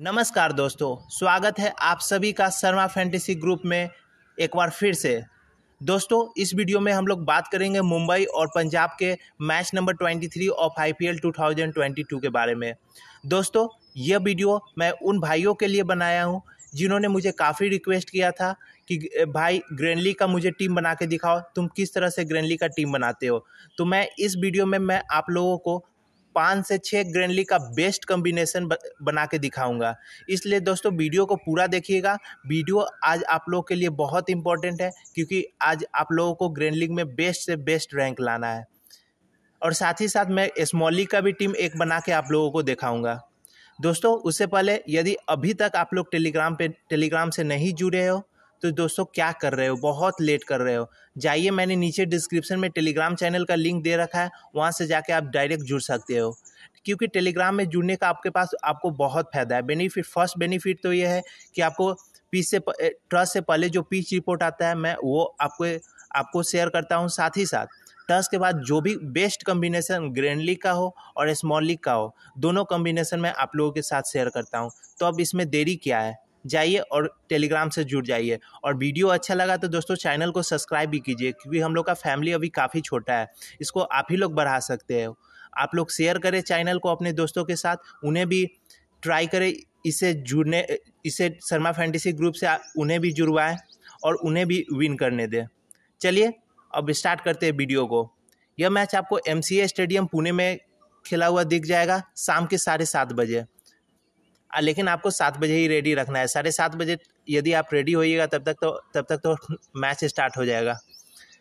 नमस्कार दोस्तों स्वागत है आप सभी का शर्मा फैंटेसी ग्रुप में एक बार फिर से दोस्तों इस वीडियो में हम लोग बात करेंगे मुंबई और पंजाब के मैच नंबर 23 ऑफ आईपीएल 2022 के बारे में दोस्तों यह वीडियो मैं उन भाइयों के लिए बनाया हूं जिन्होंने मुझे काफ़ी रिक्वेस्ट किया था कि भाई ग्रैंडली का मुझे टीम बना के दिखाओ तुम किस तरह से ग्रैंडली का टीम बनाते हो तो मैं इस वीडियो में मैं आप लोगों को पाँच से छः ग्रेनली का बेस्ट कम्बिनेशन बना के दिखाऊंगा इसलिए दोस्तों वीडियो को पूरा देखिएगा वीडियो आज आप लोगों के लिए बहुत इंपॉर्टेंट है क्योंकि आज आप लोगों को ग्रेनलिंग में बेस्ट से बेस्ट रैंक लाना है और साथ ही साथ मैं स्मॉली का भी टीम एक बना के आप लोगों को दिखाऊँगा दोस्तों उससे पहले यदि अभी तक आप लोग टेलीग्राम पे टेलीग्राम से नहीं जुड़े हो तो दोस्तों क्या कर रहे हो बहुत लेट कर रहे हो जाइए मैंने नीचे डिस्क्रिप्शन में टेलीग्राम चैनल का लिंक दे रखा है वहाँ से जाके आप डायरेक्ट जुड़ सकते हो क्योंकि टेलीग्राम में जुड़ने का आपके पास आपको बहुत फ़ायदा है बेनिफिट फर्स्ट बेनिफिट तो ये है कि आपको पीच से ट्रस्ट से पहले जो पीच रिपोर्ट आता है मैं वो आपको आपको शेयर करता हूँ साथ ही साथ टर्स के बाद जो भी बेस्ट कम्बिनेशन ग्रैंड लीग का हो और स्मॉल लीग का हो दोनों कम्बिनेशन मैं आप लोगों के साथ शेयर करता हूँ तो अब इसमें देरी क्या है जाइए और टेलीग्राम से जुड़ जाइए और वीडियो अच्छा लगा तो दोस्तों चैनल को सब्सक्राइब भी कीजिए क्योंकि हम लोग का फैमिली अभी काफ़ी छोटा है इसको आप ही लोग बढ़ा सकते हो आप लोग शेयर करें चैनल को अपने दोस्तों के साथ उन्हें भी ट्राई करें इसे जुड़ने इसे शर्मा फैंटेसी ग्रुप से उन्हें भी जुड़वाएं और उन्हें भी विन करने दें चलिए अब स्टार्ट करते हैं वीडियो को यह मैच आपको एम स्टेडियम पुणे में खेला हुआ दिख जाएगा शाम के साढ़े सात बजे लेकिन आपको सात बजे ही रेडी रखना है साढ़े सात बजे यदि आप रेडी होइएगा तब तक तो तब तक तो मैच स्टार्ट हो जाएगा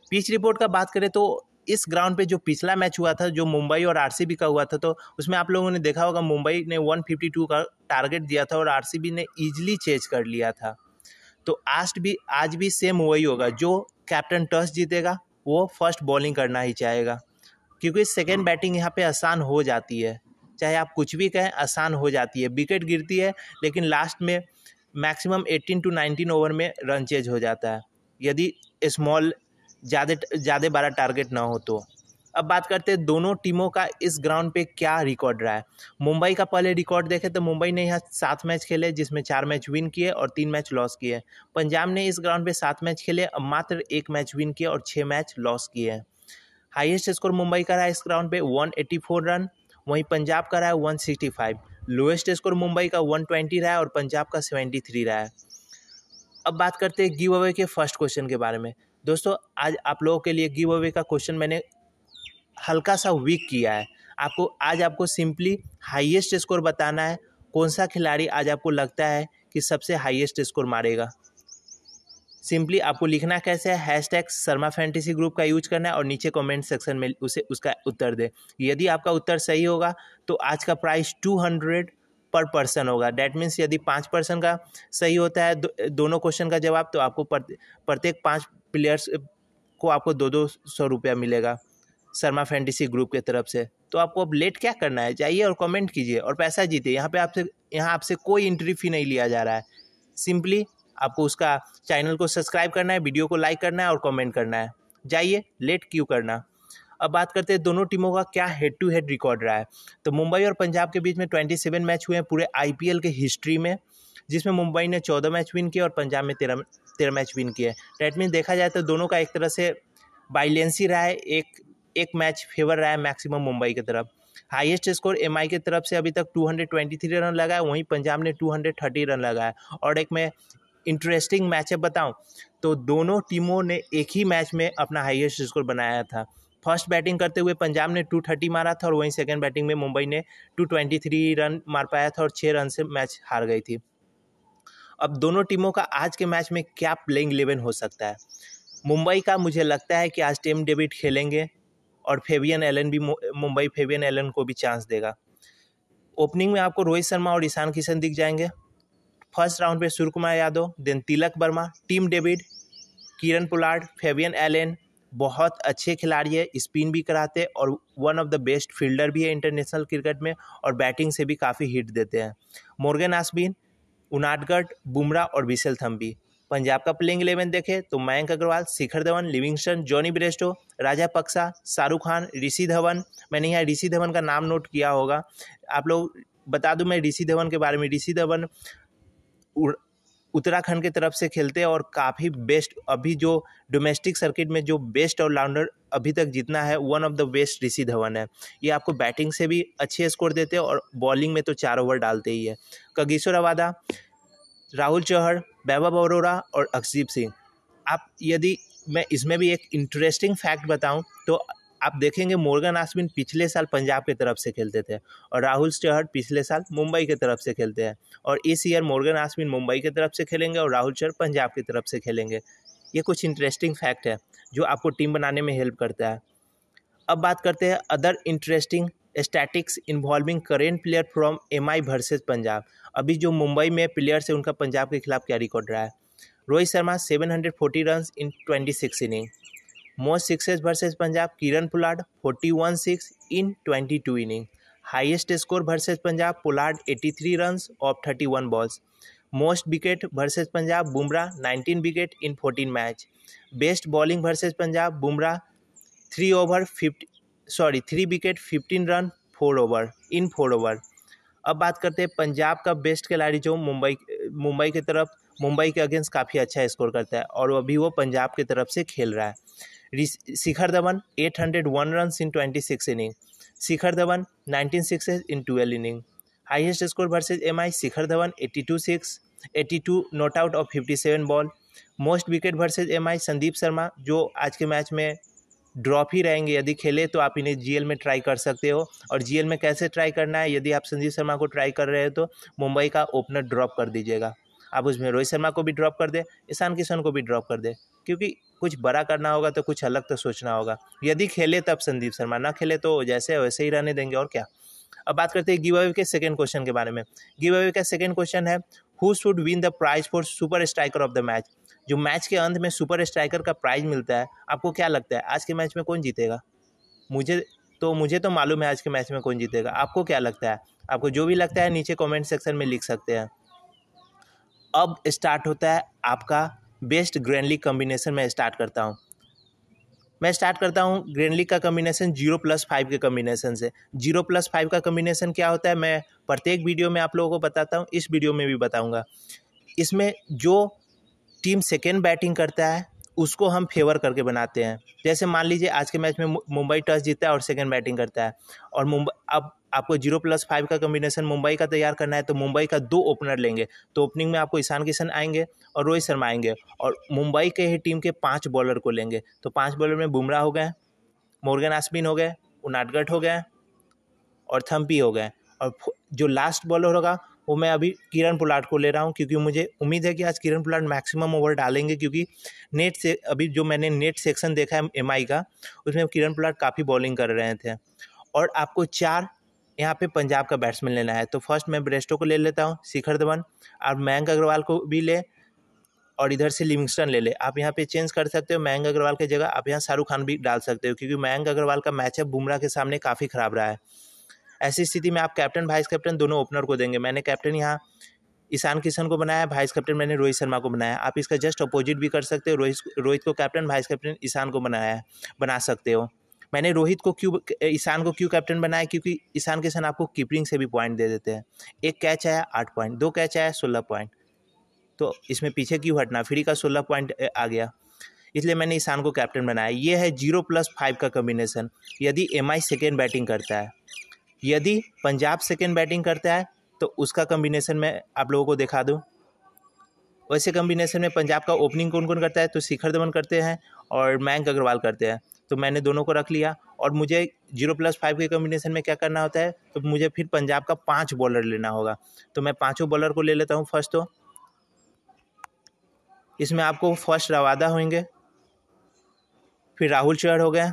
पिच रिपोर्ट का बात करें तो इस ग्राउंड पे जो पिछला मैच हुआ था जो मुंबई और आरसीबी का हुआ था तो उसमें आप लोगों ने देखा होगा मुंबई ने 152 का टारगेट दिया था और आरसीबी ने ईजिली चेज कर लिया था तो आज भी आज भी सेम वही होगा जो कैप्टन टॉस जीतेगा वो फर्स्ट बॉलिंग करना ही चाहेगा क्योंकि सेकेंड बैटिंग हाँ। यहाँ पर आसान हो जाती है चाहे आप कुछ भी कहें आसान हो जाती है विकेट गिरती है लेकिन लास्ट में मैक्सिमम 18 टू 19 ओवर में रन चेज हो जाता है यदि स्मॉल ज़्यादा ज़्यादा बड़ा टारगेट ना हो तो अब बात करते हैं दोनों टीमों का इस ग्राउंड पे क्या रिकॉर्ड रहा है मुंबई का पहले रिकॉर्ड देखें तो मुंबई ने यहाँ सात मैच खेले जिसमें चार मैच विन किए और तीन मैच लॉस किए पंजाब ने इस ग्राउंड पे सात मैच खेले और मात्र एक मैच विन किए और छः मैच लॉस किए हाईएस्ट स्कोर मुंबई का रहा इस ग्राउंड पे 184 रन वहीं पंजाब का रहा है one sixty five lowest score Mumbai का वन ट्वेंटी रहा है और पंजाब का सेवेंटी थ्री रहा है अब बात करते हैं गिव अवे के फर्स्ट क्वेश्चन के बारे में दोस्तों आज आप लोगों के लिए गिव अवे का क्वेश्चन मैंने हल्का सा वीक किया है आपको आज आपको सिंपली हाईएस्ट स्कोर बताना है कौन सा खिलाड़ी आज आपको लगता है कि सबसे हाईएस्ट स्कोर मारेगा सिंपली आपको लिखना कैसे है hashtag Sharma fantasy group का यूज करना है और नीचे कमेंट सेक्शन में उसे उसका उत्तर दे यदि आपका उत्तर सही होगा तो आज का price two hundred per person होगा डैट मीन्स यदि पाँच पर्सन का सही होता है दो, दोनों क्वेश्चन का जवाब तो आपको प्रत्येक पाँच प्लेयर्स को आपको दो दो सौ रुपया मिलेगा शर्मा फैंटेसी ग्रुप के तरफ से तो आपको अब लेट क्या करना है जाइए और कमेंट कीजिए और पैसा जीतिए यहाँ पे आपसे यहाँ आपसे कोई इंट्री फी नहीं लिया जा रहा है सिंपली आपको उसका चैनल को सब्सक्राइब करना है वीडियो को लाइक करना है और कमेंट करना है जाइए लेट क्यों करना अब बात करते हैं दोनों टीमों का क्या हेड टू हेड रिकॉर्ड रहा है तो मुंबई और पंजाब के बीच में ट्वेंटी सेवन मैच हुए हैं पूरे आई के हिस्ट्री में जिसमें मुंबई ने चौदह मैच विन किए और पंजाब में तेरह तेरह मैच विन किए डेट मीन देखा जाए तो दोनों का एक तरह से बाइलेंसी रहा है एक एक मैच फेवर रहा है मैक्सिमम मुंबई की तरफ हाईएस्ट स्कोर एम की तरफ से अभी तक 223 रन लगाया वहीं पंजाब ने 230 रन लगाया और एक में इंटरेस्टिंग मैचअप बताऊं तो दोनों टीमों ने एक ही मैच में अपना हाईएस्ट स्कोर बनाया था फर्स्ट बैटिंग करते हुए पंजाब ने 230 मारा था और वहीं सेकंड बैटिंग में मुंबई ने 223 रन मार पाया था और छः रन से मैच हार गई थी अब दोनों टीमों का आज के मैच में क्या प्लेइंग इलेवन हो सकता है मुंबई का मुझे लगता है कि आज टीम डेविड खेलेंगे और फेवियन एलन भी मुंबई फेवियन एलन को भी चांस देगा ओपनिंग में आपको रोहित शर्मा और ईशान किशन दिख जाएंगे फर्स्ट राउंड में Surya Kumar Yadav then Tilak Varma Tim David Kieron Pollard Fabian Allen बहुत अच्छे खिलाड़ी है स्पिन भी कराते हैं और one of the best fielder भी है इंटरनेशनल क्रिकेट में और बैटिंग से भी काफ़ी हिट देते हैं मोर्गन आसबिन उनाडगढ़ बुमराह और विशेल थम्बी पंजाब का प्लेइंग इलेवन देखें तो Mayank Agarwal Shikhar Dhawan Livingstone Jonny Bairstow Rajapaksa Shahrukh Khan ऋषि धवन मैंने यहाँ ऋषि धवन का नाम नोट किया होगा आप लोग बता दूं मैं ऋषि धवन के बारे में ऋषि धवन उत्तराखंड के तरफ से खेलते हैं और काफ़ी बेस्ट अभी जो डोमेस्टिक सर्किट में जो बेस्ट ऑलराउंडर अभी तक जितना है one of the best Rishi Dhawan है ये आपको बैटिंग से भी अच्छे स्कोर देते हैं और बॉलिंग में तो चार ओवर डालते ही है कगीश्वर अवादा राहुल चौहर वैभव अरोरा और अक्षदीप सिंह आप यदि मैं इसमें भी एक इंटरेस्टिंग फैक्ट बताऊं तो आप देखेंगे मोर्गन आसमिन पिछले साल पंजाब के तरफ से खेलते थे और राहुल स्टेहर्ट पिछले साल मुंबई के तरफ से खेलते हैं और इस ईयर मोर्गन आसमिन मुंबई की तरफ से खेलेंगे और राहुल स्टेहर्ट पंजाब की तरफ से खेलेंगे ये कुछ इंटरेस्टिंग फैक्ट है जो आपको टीम बनाने में हेल्प करता है अब बात करते हैं other interesting statics involving current player from M I versus Punjab अभी जो मुंबई में प्लेयर्स है उनका पंजाब के खिलाफ क्या रिकॉर्ड रहा है Rohit Sharma seven hundred forty run in twenty six inning Kieron Pollard forty one six in 41 two inning 22 score versus Punjab Pollard Punjab three 83 of thirty 31 balls most wicket versus Punjab Bumrah 19 wicket in 14 match best bowling versus Punjab Bumrah three over fifty sorry three wicket 15 run four over in four over अब बात करते हैं पंजाब का best खिलाड़ी जो मुंबई मुंबई की तरफ मुंबई के अगेंस्ट काफ़ी अच्छा स्कोर करता है और अभी वो पंजाब की तरफ से खेल रहा है Shikhar Dhawan 801 in twenty six inning Shikhar Dhawan six in twelve inning highest score versus M I Shikhar Dhawan eighty two six eighty two not out of fifty seven ball most wicket versus M I Sandeep Sharma जो आज के मैच में ड्रॉप ही रहेंगे यदि खेले तो आप इन्हें जीएल में ट्राई कर सकते हो और जीएल में कैसे ट्राई करना है यदि आप संदीप शर्मा को ट्राई कर रहे हो तो मुंबई का ओपनर ड्रॉप कर दीजिएगा आप उसमें रोहित शर्मा को भी ड्रॉप कर दे ईशान किशन को भी ड्रॉप कर दे क्योंकि कुछ बड़ा करना होगा तो कुछ अलग तो सोचना होगा यदि खेले तब संदीप शर्मा ना खेले तो जैसे वैसे ही रहने देंगे और क्या अब बात करते हैं गिव अवे के सेकेंड क्वेश्चन के बारे में गिव अवे का सेकेंड क्वेश्चन है who should win the prize for super striker of the match जो मैच के अंत में सुपर स्ट्राइकर का प्राइज मिलता है आपको क्या लगता है आज के मैच में कौन जीतेगा मुझे तो मुझे तो मालूम है आज के मैच में कौन जीतेगा आपको क्या लगता है आपको जो भी लगता है नीचे कमेंट सेक्शन में लिख सकते हैं अब स्टार्ट होता है आपका बेस्ट ग्रैंडली कम्बिनेशन मैं स्टार्ट करता हूँ मैं स्टार्ट करता हूँ ग्रैंडली का कम्बिनेशन जीरो प्लस फाइव के कम्बिनेशन से जीरो प्लस फाइव का कॉम्बिनेशन क्या होता है मैं प्रत्येक वीडियो में आप लोगों को बताता हूँ इस वीडियो में भी बताऊँगा इसमें जो टीम सेकेंड बैटिंग करता है उसको हम फेवर करके बनाते हैं जैसे मान लीजिए आज के मैच में मुंबई टॉस जीतता है और सेकेंड बैटिंग करता है और मुंबई अब आपको जीरो प्लस फाइव का कम्बिनेशन मुंबई का तैयार करना है तो मुंबई का दो ओपनर लेंगे तो ओपनिंग में आपको ईशान किशन आएंगे और रोहित शर्मा आएंगे और मुंबई के ही टीम के पाँच बॉलर को लेंगे तो पाँच बॉलर में बुमराह हो गए मोर्गन आसमिन हो गए उनाटगढ़ हो गए और थम्पी हो गए और जो लास्ट बॉलर होगा वो मैं अभी किरण पुलाट को ले रहा हूँ क्योंकि मुझे उम्मीद है कि आज किरण पुलाट मैक्सिमम ओवर डालेंगे क्योंकि नेट से अभी जो मैंने नेट सेक्शन देखा है एम का उसमें किरण पुलाट काफ़ी बॉलिंग कर रहे थे और आपको चार यहाँ पे पंजाब का बैट्समैन लेना है तो फर्स्ट मैं ब्रेस्टो को ले लेता हूँ शिखर धवन आप मयंक अग्रवाल को भी ले और इधर से लिविंगस्टन ले ले आप यहाँ पे चेंज कर सकते हो मयंक अग्रवाल की जगह आप यहाँ शाहरुख खान भी डाल सकते हो क्योंकि मयंक अग्रवाल का मैचअप बुमराह के सामने काफ़ी ख़राब रहा है ऐसी स्थिति में आप कैप्टन वाइस कैप्टन दोनों ओपनर को देंगे मैंने कैप्टन यहाँ ईशान किशन को बनाया है वाइस कैप्टन मैंने रोहित शर्मा को बनाया आप इसका जस्ट अपोजिट भी कर सकते हो रोहित रोहित को कैप्टन वाइस कैप्टन ईशान को बनाया है बना सकते हो मैंने रोहित को क्यों ईशान को क्यों कैप्टन बनाया क्योंकि ईशान किशन आपको कीपरिंग से भी पॉइंट दे देते हैं एक कैच आया आठ पॉइंट दो कैच आया सोलह पॉइंट तो इसमें पीछे क्यों हटना फ्री का सोलह पॉइंट आ गया इसलिए मैंने ईशान को कैप्टन बनाया ये है जीरो प्लस फाइव का कम्बिनेसन यदि एम आई सेकेंड बैटिंग करता है यदि पंजाब सेकेंड बैटिंग करता है तो उसका कम्बिनेसन मैं आप लोगों को दिखा दूँ वैसे कम्बिनेशन में पंजाब का ओपनिंग कौन कौन करता है तो शिखर धवन करते हैं और मयंक अग्रवाल करते हैं तो मैंने दोनों को रख लिया और मुझे जीरो प्लस फाइव के कॉम्बिनेशन में क्या करना होता है तो मुझे फिर पंजाब का पाँच बॉलर लेना होगा तो मैं पाँचों बॉलर को ले लेता हूँ फर्स्ट तो इसमें आपको फर्स्ट रवादा होंगे फिर राहुल चौहर हो गए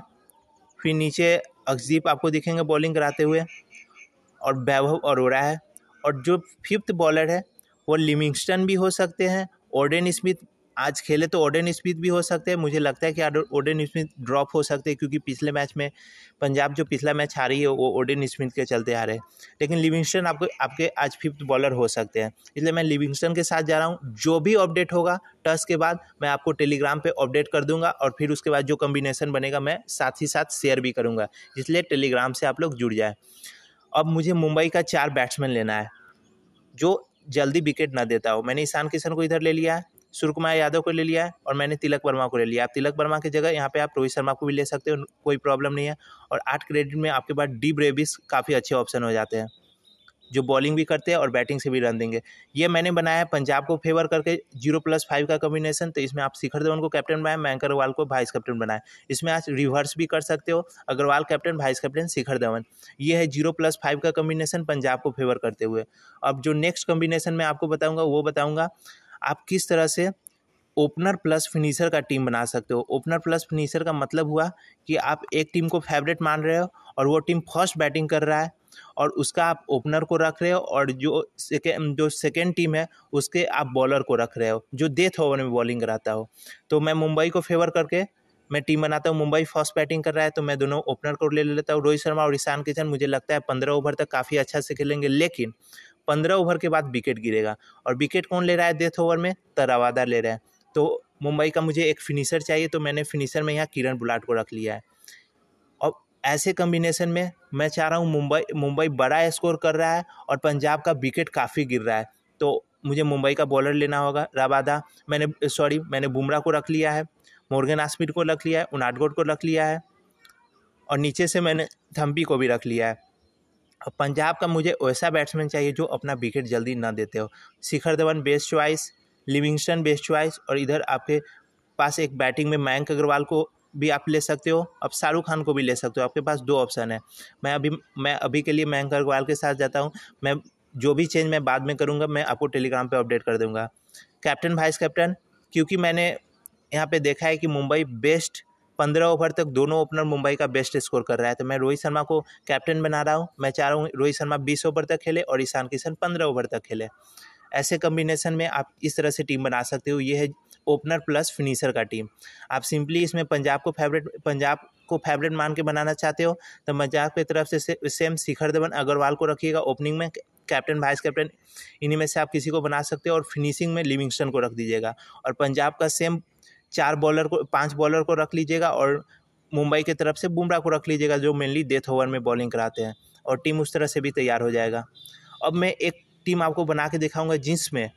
फिर नीचे अक्जीप आपको दिखेंगे बॉलिंग कराते हुए और वैभव अरोड़ा है और जो फिफ्थ बॉलर है वो लिमिंगस्टन भी हो सकते हैं ओडेन स्मिथ आज खेले तो ओडन स्मिथ भी हो सकते हैं मुझे लगता है कि ओडन स्मिथ ड्रॉप हो सकते हैं क्योंकि पिछले मैच में पंजाब जो पिछला मैच हारी है वो ओडन स्मिथ के चलते आ रहे हैं लेकिन लिविंगस्टन आपको आपके आज फिफ्थ बॉलर हो सकते हैं इसलिए मैं लिविंगस्टन के साथ जा रहा हूँ जो भी अपडेट होगा टस के बाद मैं आपको टेलीग्राम पर अपडेट कर दूंगा और फिर उसके बाद जो कम्बिनेसन बनेगा मैं साथ ही साथ शेयर भी करूँगा इसलिए टेलीग्राम से आप लोग जुड़ जाए अब मुझे मुंबई का चार बैट्समैन लेना है जो जल्दी विकेट ना देता हो मैंने ईशान किशन को इधर ले लिया है सूर्य यादव को ले लिया है और मैंने तिलक वर्मा को ले लिया आप तिलक वर्मा की जगह यहाँ पे आप रोहित शर्मा को भी ले सकते हो कोई प्रॉब्लम नहीं है और आठ क्रेडिट में आपके पास डी ब्रेबिस काफ़ी अच्छे ऑप्शन हो जाते हैं जो बॉलिंग भी करते हैं और बैटिंग से भी रन देंगे ये मैंने बनाया है पंजाब को फेवर करके जीरो प्लस फाइव का कम्बिनेशन तो इसमें आप शिखर धवन को कैप्टन बनाए मैं अग्रवाल को वाइस कैप्टन बनाए इसमें आप रिवर्स भी कर सकते हो Agarwal captain vice captain Shikhar Dhawan ये है जीरो प्लस फाइव का कम्बिनेशन पंजाब को फेवर करते हुए अब जो नेक्स्ट कम्बिनेशन मैं आपको बताऊँगा वो बताऊँगा आप किस तरह से ओपनर प्लस फिनिशर का टीम बना सकते हो ओपनर प्लस फिनिशर का मतलब हुआ कि आप एक टीम को फेवरेट मान रहे हो और वो टीम फर्स्ट बैटिंग कर रहा है और उसका आप ओपनर को रख रहे हो और जो सेकेंड जो सेकेंड टीम है उसके आप बॉलर को रख रहे हो जो डेथ ओवर में बॉलिंग कराता हो तो मैं मुंबई को फेवर करके मैं टीम बनाता हूँ मुंबई फर्स्ट बैटिंग कर रहा है तो मैं दोनों ओपनर को ले लेता हूँ रोहित शर्मा और ईशान किशन मुझे लगता है पंद्रह ओवर तक काफ़ी अच्छा से खेलेंगे लेकिन पंद्रह ओवर के बाद विकेट गिरेगा और विकेट कौन ले रहा है डेथ ओवर में तरावादा ले रहा है तो मुंबई का मुझे एक फिनिशर चाहिए तो मैंने फिनिशर में यहाँ किरण बुलाट को रख लिया है और ऐसे कम्बिनेशन में मैं चाह रहा हूँ मुंबई मुंबई बड़ा स्कोर कर रहा है और पंजाब का विकेट काफ़ी गिर रहा है तो मुझे मुंबई का बॉलर लेना होगा रबादा मैंने सॉरी मैंने बुमराह को रख लिया है मोर्गन आसमिट को रख लिया है उनाडगोड को रख लिया है और नीचे से मैंने थम्पी को भी रख लिया है और पंजाब का मुझे वैसा बैट्समैन चाहिए जो अपना विकेट जल्दी ना देते हो Shikhar Dhawan best choice Livingstone best choice और इधर आपके पास एक बैटिंग में मयंक अग्रवाल को भी आप ले सकते हो अब शाहरुख खान को भी ले सकते हो आपके पास दो ऑप्शन है मैं अभी मैं अभी के लिए मयंक अग्रवाल के साथ जाता हूँ मैं जो भी चेंज मैं बाद में करूँगा मैं आपको टेलीग्राम पर अपडेट कर दूँगा कैप्टन वाइस कैप्टन क्योंकि मैंने यहाँ पे देखा है कि मुंबई बेस्ट पंद्रह ओवर तक दोनों ओपनर मुंबई का बेस्ट स्कोर कर रहा है तो मैं रोहित शर्मा को कैप्टन बना रहा हूँ मैं चाह रहा हूँ रोहित शर्मा बीस ओवर तक खेले और ईशान किशन पंद्रह ओवर तक खेले ऐसे कम्बिनेशन में आप इस तरह से टीम बना सकते हो ये है ओपनर प्लस फिनिशर का टीम आप सिंपली इसमें पंजाब को फेवरेट पंजाब को फेवरेट मान के बनाना चाहते हो तो पंजाब की तरफ से, से सेम शिखर धवन अग्रवाल को रखिएगा ओपनिंग में कैप्टन वाइस कैप्टन इन्हीं में से आप किसी को बना सकते हो और फिनिशिंग में लिविंगस्टन को रख दीजिएगा और पंजाब का सेम चार बॉलर को पांच बॉलर को रख लीजिएगा और मुंबई की तरफ से बुमराह को रख लीजिएगा जो मेनली डेथ ओवर में बॉलिंग कराते हैं और टीम उस तरह से भी तैयार हो जाएगा अब मैं एक टीम आपको बना के दिखाऊंगा जिसमें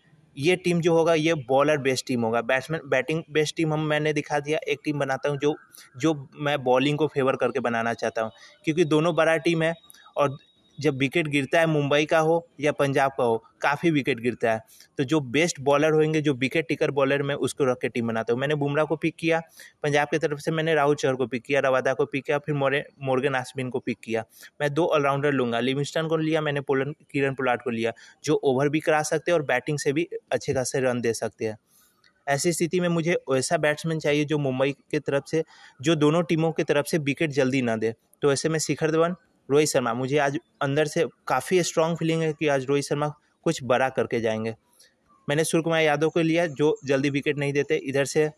ये टीम जो होगा ये बॉलर बेस्ट टीम होगा बैट्समैन बैटिंग बेस्ट टीम हम मैंने दिखा दिया एक टीम बनाता हूँ जो जो मैं बॉलिंग को फेवर करके बनाना चाहता हूँ क्योंकि दोनों बड़ा टीम है और जब विकेट गिरता है मुंबई का हो या पंजाब का हो काफ़ी विकेट गिरता है तो जो बेस्ट बॉलर होंगे जो विकेट टिकर बॉलर में उसको रख के टीम बनाता हूँ मैंने बुमराह को पिक किया पंजाब की तरफ से मैंने राहुल चौहर को पिक किया रवादा को पिक किया फिर मोरे मोर्गन आसमिन को पिक किया मैं दो ऑलराउंडर लूँगा लिविंगस्टन को लिया मैंने पोलन किरण पोलाट को लिया जो ओवर भी करा सकते हैं और बैटिंग से भी अच्छे खासे रन दे सकते हैं ऐसी स्थिति में मुझे वैसा बैट्समैन चाहिए जो मुंबई की तरफ से जो दोनों टीमों की तरफ से विकेट जल्दी ना दे तो ऐसे में शिखर धवन रोहित शर्मा मुझे आज अंदर से काफ़ी स्ट्रॉन्ग फीलिंग है कि आज रोहित शर्मा कुछ बड़ा करके जाएंगे मैंने सूर्य कुमार यादव को लिया जो जल्दी विकेट नहीं देते इधर से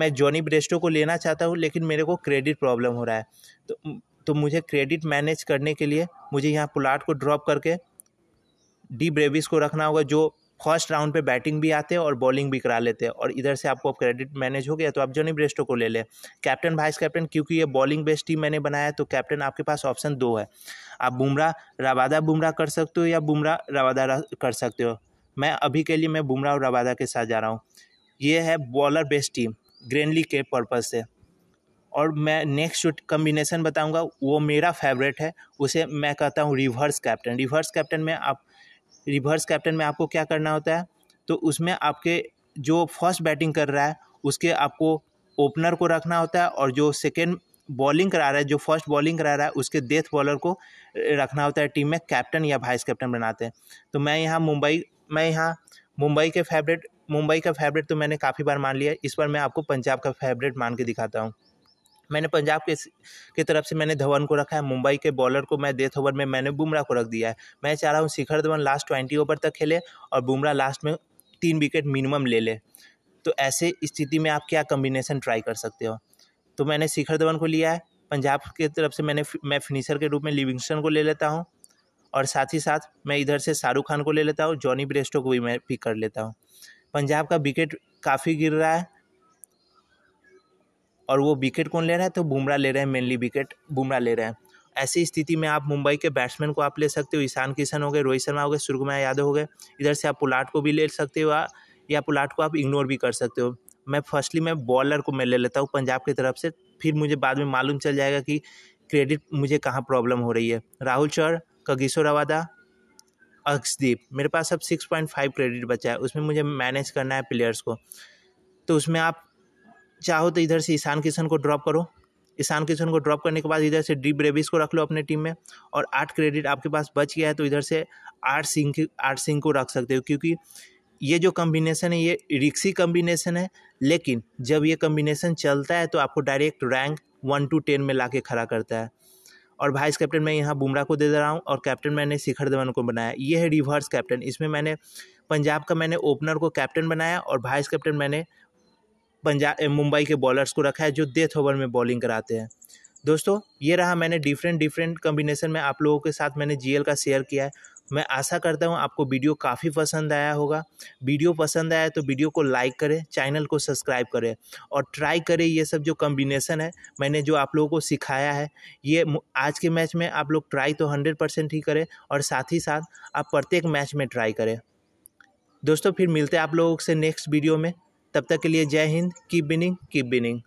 मैं जॉनी ब्रेस्टो को लेना चाहता हूँ लेकिन मेरे को क्रेडिट प्रॉब्लम हो रहा है तो तो मुझे क्रेडिट मैनेज करने के लिए मुझे यहाँ पुलाट को ड्रॉप करके डी ब्रेविस को रखना होगा जो फर्स्ट राउंड पे बैटिंग भी आते हैं और बॉलिंग भी करा लेते हैं और इधर से आपको क्रेडिट मैनेज हो गया तो आप जॉनी ब्रेस्टो को ले लें कैप्टन वाइस कैप्टन क्योंकि ये बॉलिंग बेस्ट टीम मैंने बनाया तो कैप्टन आपके पास ऑप्शन दो है आप बुमराह रवादा बुमराह कर सकते हो या बुमराह रवादा कर सकते हो मैं अभी के लिए मैं बुमराह और रवादा के साथ जा रहा हूँ ये है बॉलर बेस्ट टीम ग्रेनली के पर्पज़ से और मैं नेक्स्ट शूट कम्बिनेसन बताऊँगा वो मेरा फेवरेट है उसे मैं कहता हूँ रिवर्स कैप्टन रिवर्स कैप्टन में आप रिवर्स कैप्टन में आपको क्या करना होता है तो उसमें आपके जो फर्स्ट बैटिंग कर रहा है उसके आपको ओपनर को रखना होता है और जो सेकेंड बॉलिंग करा रहा है जो फर्स्ट बॉलिंग करा रहा है उसके डेथ बॉलर को रखना होता है टीम में कैप्टन या वाइस कैप्टन बनाते हैं तो मैं यहाँ मुंबई मैं यहाँ मुंबई के फेवरेट मुंबई का फेवरेट तो मैंने काफ़ी बार मान लिया इस बार मैं आपको पंजाब का फेवरेट मान के दिखाता हूँ मैंने पंजाब के की तरफ से मैंने धवन को रखा है मुंबई के बॉलर को मैं डेथ ओवर में मैंने बुमराह को रख दिया है मैं चाह रहा हूँ Shikhar Dhawan last twenty over तक खेले और बुमराह लास्ट में तीन विकेट मिनिमम ले ले तो ऐसे स्थिति में आप क्या कम्बिनेसन ट्राई कर सकते हो तो मैंने शिखर धवन को लिया है पंजाब की तरफ से मैंने मैं फिनिशर के रूप में लिविंगस्टन को ले लेता हूँ और साथ ही साथ मैं इधर से शाहरुख खान को ले लेता हूँ जॉनी ब्रेस्टो को भी मैं पिक कर लेता हूँ पंजाब का विकेट काफ़ी गिर रहा है और वो विकेट कौन ले रहा है तो बुमरा ले रहे हैं मेनली विकेट बुमरा ले रहे हैं ऐसी स्थिति में आप मुंबई के बैट्समैन को आप ले सकते हो ईशान किशन हो गए रोहित शर्मा हो गए सूर्यकुमार यादव हो गए इधर से आप पुलाट को भी ले सकते हो या पुलाट को आप इग्नोर भी कर सकते हो मैं फर्स्टली मैं बॉलर को मैं ले लेता हूँ पंजाब की तरफ से फिर मुझे बाद में मालूम चल जाएगा कि क्रेडिट मुझे कहाँ प्रॉब्लम हो रही है राहुल चौर कगिशोर अवादा अक्सदीप मेरे पास अब सिक्स पॉइंट फाइव क्रेडिट बचा है उसमें मुझे मैनेज करना है प्लेयर्स को तो उसमें आप चाहो तो इधर से ईशान किशन को ड्रॉप करो ईशान किशन को ड्रॉप करने के बाद इधर से डी ब्रेविस को रख लो अपने टीम में और आठ क्रेडिट आपके पास बच गया है तो इधर से आठ सिंह आठ सिंह को रख सकते हो क्योंकि ये जो कम्बिनेशन है ये रिक्सी कम्बिनेशन है लेकिन जब ये कम्बिनेशन चलता है तो आपको direct rank one to ten में ला के खड़ा करता है और वाइस कैप्टन मैं यहाँ बुमरा को दे दे रहा हूँ और कैप्टन मैंने शिखर धवन को बनाया ये है रिवर्स कैप्टन इसमें मैंने पंजाब का मैंने ओपनर को कैप्टन बनाया और वाइस कैप्टन मैंने पंजाब मुंबई के बॉलर्स को रखा है जो डेथ ओवर में बॉलिंग कराते हैं दोस्तों ये रहा मैंने डिफरेंट डिफरेंट कम्बिनेशन में आप लोगों के साथ मैंने जीएल का शेयर किया है मैं आशा करता हूँ आपको वीडियो काफ़ी पसंद आया होगा वीडियो पसंद आया तो वीडियो को लाइक करें चैनल को सब्सक्राइब करें और ट्राई करें ये सब जो कम्बिनेसन है मैंने जो आप लोगों को सिखाया है ये आज के मैच में आप लोग ट्राई तो हंड्रेड परसेंट ही करें और साथ ही साथ आप प्रत्येक मैच में ट्राई करें दोस्तों फिर मिलते हैं आप लोगों से नेक्स्ट वीडियो में तब तक के लिए Jai Hind keep winning keep binning